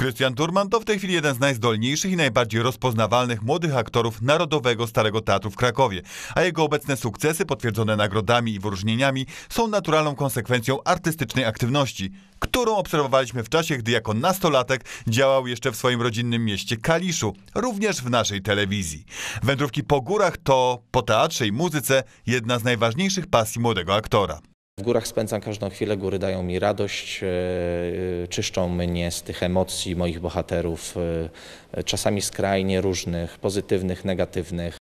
Krystian Turman to w tej chwili jeden z najzdolniejszych i najbardziej rozpoznawalnych młodych aktorów Narodowego Starego Teatru w Krakowie, a jego obecne sukcesy, potwierdzone nagrodami i wyróżnieniami, są naturalną konsekwencją artystycznej aktywności, którą obserwowaliśmy w czasie, gdy jako nastolatek działał jeszcze w swoim rodzinnym mieście Kaliszu, również w naszej telewizji. Wędrówki po górach to, po teatrze i muzyce, jedna z najważniejszych pasji młodego aktora. W górach spędzam każdą chwilę, góry dają mi radość, e, e, czyszczą mnie z tych emocji moich bohaterów, e, czasami skrajnie różnych, pozytywnych, negatywnych.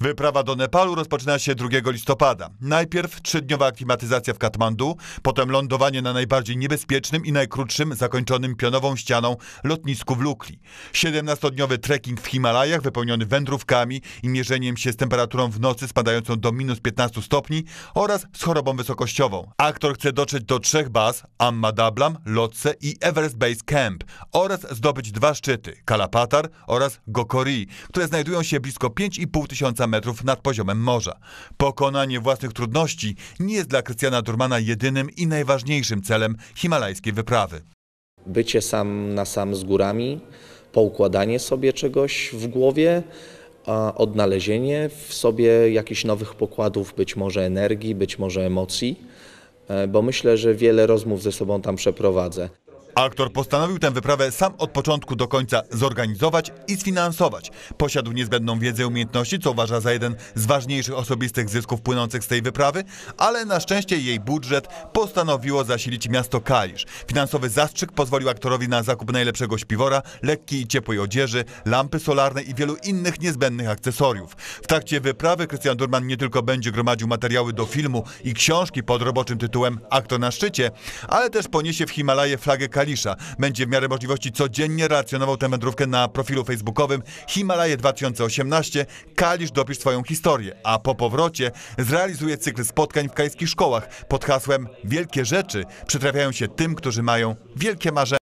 Wyprawa do Nepalu rozpoczyna się 2 listopada. Najpierw trzydniowa aklimatyzacja w Katmandu, potem lądowanie na najbardziej niebezpiecznym i najkrótszym, zakończonym pionową ścianą lotnisku w Lukli. 17-dniowy trekking w Himalajach wypełniony wędrówkami i mierzeniem się z temperaturą w nocy spadającą do minus 15 stopni oraz z chorobą wysokościową. Aktor chce dotrzeć do trzech baz Amma Dablam, Lotse i Everest Base Camp oraz zdobyć dwa szczyty Kalapatar oraz Gokori, które znajdują się blisko 5,5 tysiąca metrów nad poziomem morza. Pokonanie własnych trudności nie jest dla Krystiana Durmana jedynym i najważniejszym celem himalajskiej wyprawy. Bycie sam na sam z górami, poukładanie sobie czegoś w głowie, odnalezienie w sobie jakichś nowych pokładów, być może energii, być może emocji, e, bo myślę, że wiele rozmów ze sobą tam przeprowadzę. Aktor postanowił tę wyprawę sam od początku do końca zorganizować i sfinansować. Posiadł niezbędną wiedzę i umiejętności, co uważa za jeden z ważniejszych osobistych zysków płynących z tej wyprawy, ale na szczęście jej budżet postanowiło zasilić miasto Kalisz. Finansowy zastrzyk pozwolił aktorowi na zakup najlepszego śpiwora, lekkiej i ciepłej odzieży, lampy solarne i wielu innych niezbędnych akcesoriów. W trakcie wyprawy Krystian Durman nie tylko będzie gromadził materiały do filmu i książki pod roboczym tytułem Aktor na szczycie, ale też poniesie w Himalaje flagę Kalisz Kalisza. Będzie w miarę możliwości codziennie relacjonował tę wędrówkę na profilu facebookowym Himalaje 2018 Kalisz dopisz swoją historię, a po powrocie zrealizuje cykl spotkań w kajskich szkołach pod hasłem Wielkie rzeczy przytrafiają się tym, którzy mają wielkie marzenia.